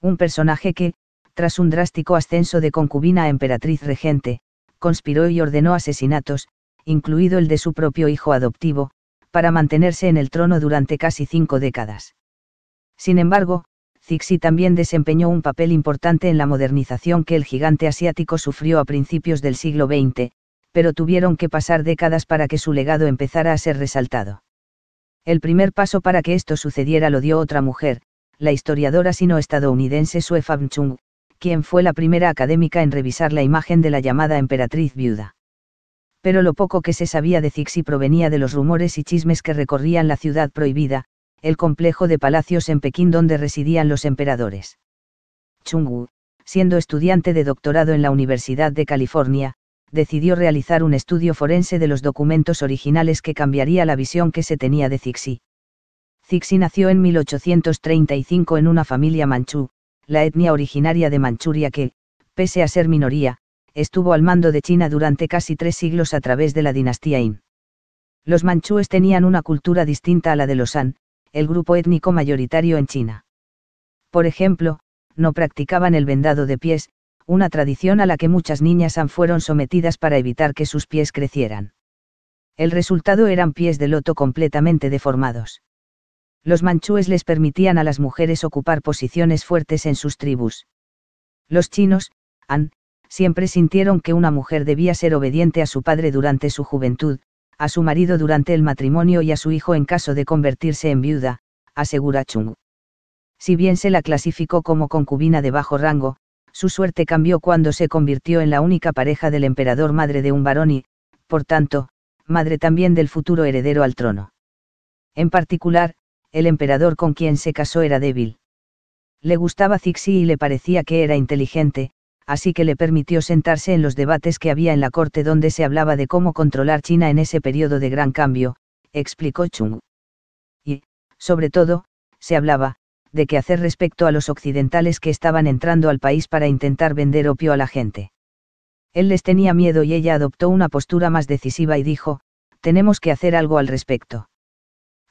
un personaje que, tras un drástico ascenso de concubina a emperatriz regente, conspiró y ordenó asesinatos, incluido el de su propio hijo adoptivo, para mantenerse en el trono durante casi cinco décadas. Sin embargo, Cixi también desempeñó un papel importante en la modernización que el gigante asiático sufrió a principios del siglo XX, pero tuvieron que pasar décadas para que su legado empezara a ser resaltado. El primer paso para que esto sucediera lo dio otra mujer, la historiadora sino-estadounidense Sue Chung, quien fue la primera académica en revisar la imagen de la llamada emperatriz viuda. Pero lo poco que se sabía de Cixi provenía de los rumores y chismes que recorrían la ciudad prohibida, el complejo de palacios en Pekín donde residían los emperadores. Chung, siendo estudiante de doctorado en la Universidad de California, decidió realizar un estudio forense de los documentos originales que cambiaría la visión que se tenía de Cixi. Cixi nació en 1835 en una familia manchú, la etnia originaria de Manchuria que, pese a ser minoría, estuvo al mando de China durante casi tres siglos a través de la dinastía In. Los manchúes tenían una cultura distinta a la de los Han, el grupo étnico mayoritario en China. Por ejemplo, no practicaban el vendado de pies, una tradición a la que muchas niñas Han fueron sometidas para evitar que sus pies crecieran. El resultado eran pies de loto completamente deformados. Los manchúes les permitían a las mujeres ocupar posiciones fuertes en sus tribus. Los chinos, han, siempre sintieron que una mujer debía ser obediente a su padre durante su juventud, a su marido durante el matrimonio y a su hijo en caso de convertirse en viuda, asegura Chung. Si bien se la clasificó como concubina de bajo rango, su suerte cambió cuando se convirtió en la única pareja del emperador madre de un varón y, por tanto, madre también del futuro heredero al trono. En particular, el emperador con quien se casó era débil. Le gustaba Cixi y le parecía que era inteligente, así que le permitió sentarse en los debates que había en la corte donde se hablaba de cómo controlar China en ese periodo de gran cambio, explicó Chung. Y, sobre todo, se hablaba, de qué hacer respecto a los occidentales que estaban entrando al país para intentar vender opio a la gente. Él les tenía miedo y ella adoptó una postura más decisiva y dijo, tenemos que hacer algo al respecto.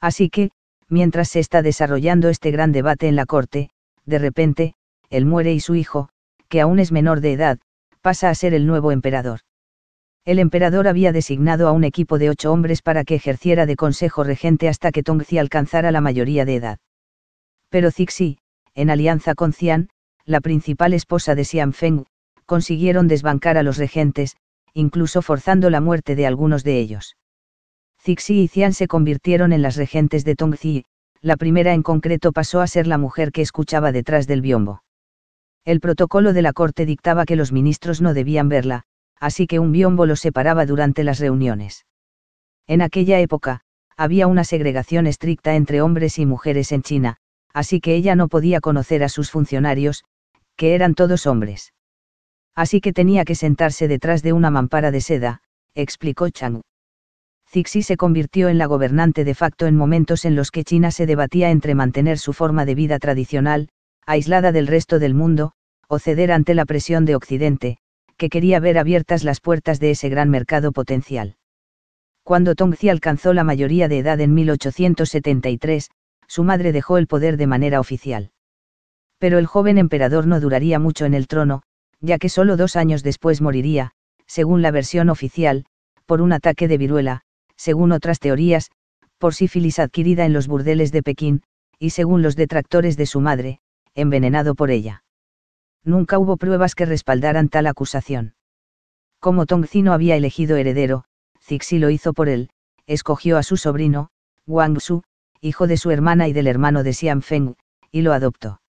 Así que, mientras se está desarrollando este gran debate en la corte, de repente, él muere y su hijo, que aún es menor de edad, pasa a ser el nuevo emperador. El emperador había designado a un equipo de ocho hombres para que ejerciera de consejo regente hasta que Tongzi alcanzara la mayoría de edad. Pero Zixi, en alianza con Xian, la principal esposa de Feng, consiguieron desbancar a los regentes, incluso forzando la muerte de algunos de ellos. Zixi y Cian se convirtieron en las regentes de Tongzi, la primera en concreto pasó a ser la mujer que escuchaba detrás del biombo. El protocolo de la corte dictaba que los ministros no debían verla, así que un biombo los separaba durante las reuniones. En aquella época, había una segregación estricta entre hombres y mujeres en China, así que ella no podía conocer a sus funcionarios, que eran todos hombres. Así que tenía que sentarse detrás de una mampara de seda, explicó Chang. Cixi se convirtió en la gobernante de facto en momentos en los que China se debatía entre mantener su forma de vida tradicional, aislada del resto del mundo, o ceder ante la presión de Occidente, que quería ver abiertas las puertas de ese gran mercado potencial. Cuando Tongzi alcanzó la mayoría de edad en 1873, su madre dejó el poder de manera oficial. Pero el joven emperador no duraría mucho en el trono, ya que solo dos años después moriría, según la versión oficial, por un ataque de viruela, según otras teorías, por sífilis adquirida en los burdeles de Pekín, y según los detractores de su madre, envenenado por ella. Nunca hubo pruebas que respaldaran tal acusación. Como no había elegido heredero, Zixi lo hizo por él, escogió a su sobrino, Wang Su, hijo de su hermana y del hermano de Xian Feng, y lo adoptó.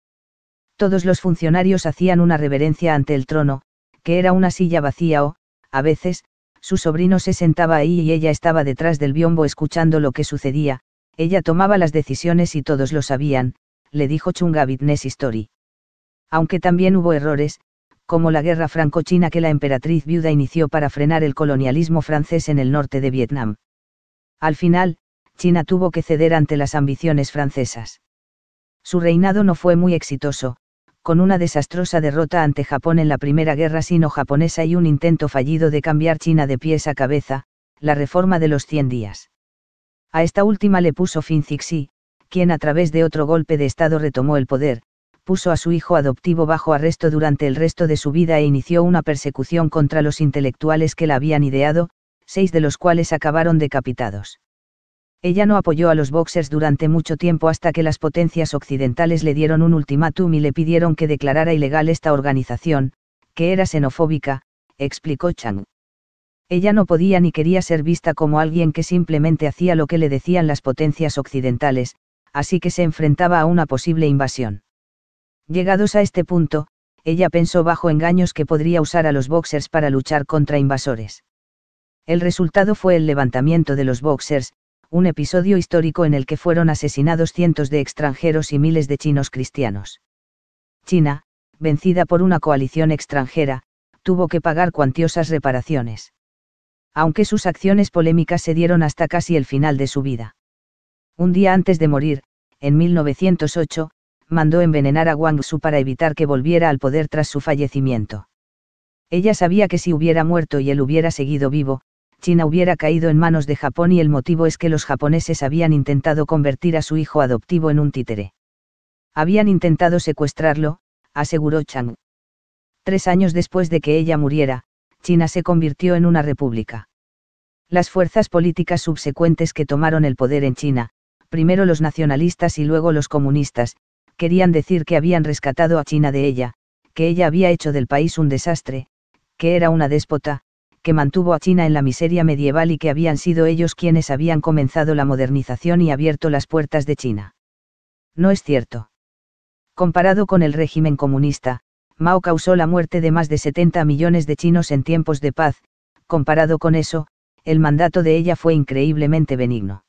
Todos los funcionarios hacían una reverencia ante el trono, que era una silla vacía o, a veces, su sobrino se sentaba ahí y ella estaba detrás del biombo escuchando lo que sucedía, ella tomaba las decisiones y todos lo sabían, le dijo Chunga Ness Story. Aunque también hubo errores, como la guerra franco-china que la emperatriz viuda inició para frenar el colonialismo francés en el norte de Vietnam. Al final, China tuvo que ceder ante las ambiciones francesas. Su reinado no fue muy exitoso, con una desastrosa derrota ante Japón en la Primera Guerra Sino-Japonesa y un intento fallido de cambiar China de pies a cabeza, la reforma de los 100 días. A esta última le puso fin Cixi, quien a través de otro golpe de Estado retomó el poder, puso a su hijo adoptivo bajo arresto durante el resto de su vida e inició una persecución contra los intelectuales que la habían ideado, seis de los cuales acabaron decapitados. Ella no apoyó a los boxers durante mucho tiempo hasta que las potencias occidentales le dieron un ultimátum y le pidieron que declarara ilegal esta organización, que era xenofóbica, explicó Chang. Ella no podía ni quería ser vista como alguien que simplemente hacía lo que le decían las potencias occidentales, así que se enfrentaba a una posible invasión. Llegados a este punto, ella pensó bajo engaños que podría usar a los boxers para luchar contra invasores. El resultado fue el levantamiento de los boxers, un episodio histórico en el que fueron asesinados cientos de extranjeros y miles de chinos cristianos. China, vencida por una coalición extranjera, tuvo que pagar cuantiosas reparaciones. Aunque sus acciones polémicas se dieron hasta casi el final de su vida. Un día antes de morir, en 1908, mandó envenenar a Wang Su para evitar que volviera al poder tras su fallecimiento. Ella sabía que si hubiera muerto y él hubiera seguido vivo, China hubiera caído en manos de Japón y el motivo es que los japoneses habían intentado convertir a su hijo adoptivo en un títere. Habían intentado secuestrarlo, aseguró Chang. Tres años después de que ella muriera, China se convirtió en una república. Las fuerzas políticas subsecuentes que tomaron el poder en China, primero los nacionalistas y luego los comunistas, querían decir que habían rescatado a China de ella, que ella había hecho del país un desastre, que era una déspota, mantuvo a China en la miseria medieval y que habían sido ellos quienes habían comenzado la modernización y abierto las puertas de China. No es cierto. Comparado con el régimen comunista, Mao causó la muerte de más de 70 millones de chinos en tiempos de paz, comparado con eso, el mandato de ella fue increíblemente benigno.